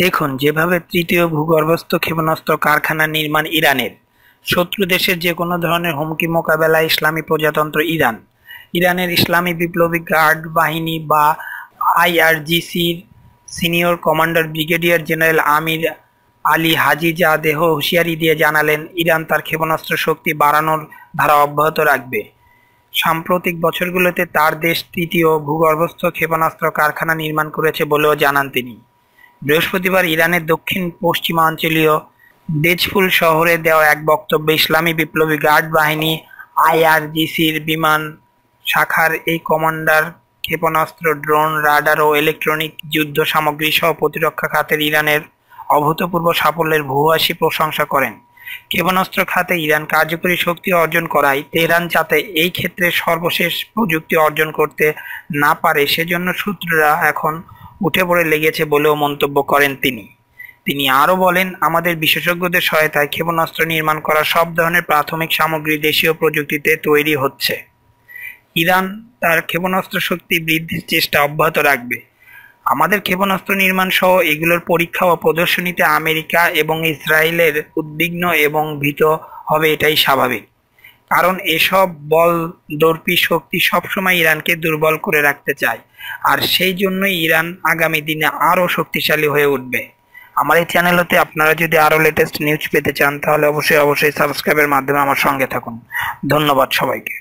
দেখুন যেভাবে তৃতীয় ভূগর্ভস্থ ক্ষেপণাস্ত্র কারখানা নির্মাণ ইরানের শত্রু দেশের যে কোনো ধরনের হুমকি মোকাবেলায় ইসলামী প্রজাতন্ত্র ইরান ইরানের ইসলামী বিপ্লবী গার্ড বাহিনী বা আইআরজিসির senior commander brigadier general Amir Ali Hajizadeh হুঁশিয়ারি দিয়ে জানালেন ইরান তার ক্ষেপণাস্ত্র শক্তি বাড়ানোর ধারা অব্যাহত রাখবে সাম্প্রতিক বছরগুলোতে তার দেশ তৃতীয় ভূগর্ভস্থ ক্ষেপণাস্ত্র কারখানা নির্মাণ করেছে বলেও জানান তিনি বৃহস্পতিবার ইরানের দক্ষিণ পশ্চিমাঞ্চলীয় দেজপুল শহরে দেওয়া এক বক্তব্যে ইসলামী বিপ্লবী গার্ড বাহিনী আইআরজিসির বিমান শাখার এই কমান্ডার ক্ষেপণাস্ত্র ড্রোন রাডার ও ইলেকট্রনিক যুদ্ধ সামগ্রী সহ প্রতিরক্ষা খাতের ইরানের অভূতপূর্ব সাফল্যের ভূয়াসী প্রশংসা করেন ক্ষেপণাস্ত্র খাতে ইরান কার্যকরী শক্তি অর্জন করায় তেহরান যাতে এই ক্ষেত্রে সর্বশেষ প্রযুক্তি অর্জন করতে না পারে সেজন্য সূত্ররা এখন উঠে পড়ে লেগেছে বলেও মন্তব্য করেন তিনি তিনি আরও বলেন আমাদের বিশেষজ্ঞদের সহায়তায় ক্ষেপণাস্ত্র নির্মাণ করা সব ধরনের প্রাথমিক সামগ্রী দেশীয় প্রযুক্তিতে তৈরি হচ্ছে ইরান তার ক্ষেপণাস্ত্র শক্তি বৃদ্ধির চেষ্টা অব্যাহত রাখবে আমাদের ক্ষেপণাস্ত্র নির্মাণ সহ এগুলোর পরীক্ষা ও প্রদর্শনীতে আমেরিকা এবং ইসরায়েলের উদ্বিগ্ন এবং ভীত হবে এটাই স্বাভাবিক কারণ এসব বল দর্পি শক্তি সবসময় ইরানকে দুর্বল করে রাখতে চায় আর সেই জন্য ইরান আগামী দিনে আরও শক্তিশালী হয়ে উঠবে আমার এই চ্যানেল হতে আপনারা যদি আরও লেটেস্ট নিউজ পেতে চান তাহলে অবশ্যই অবশ্যই সাবস্ক্রাইবের মাধ্যমে আমার সঙ্গে থাকুন ধন্যবাদ সবাইকে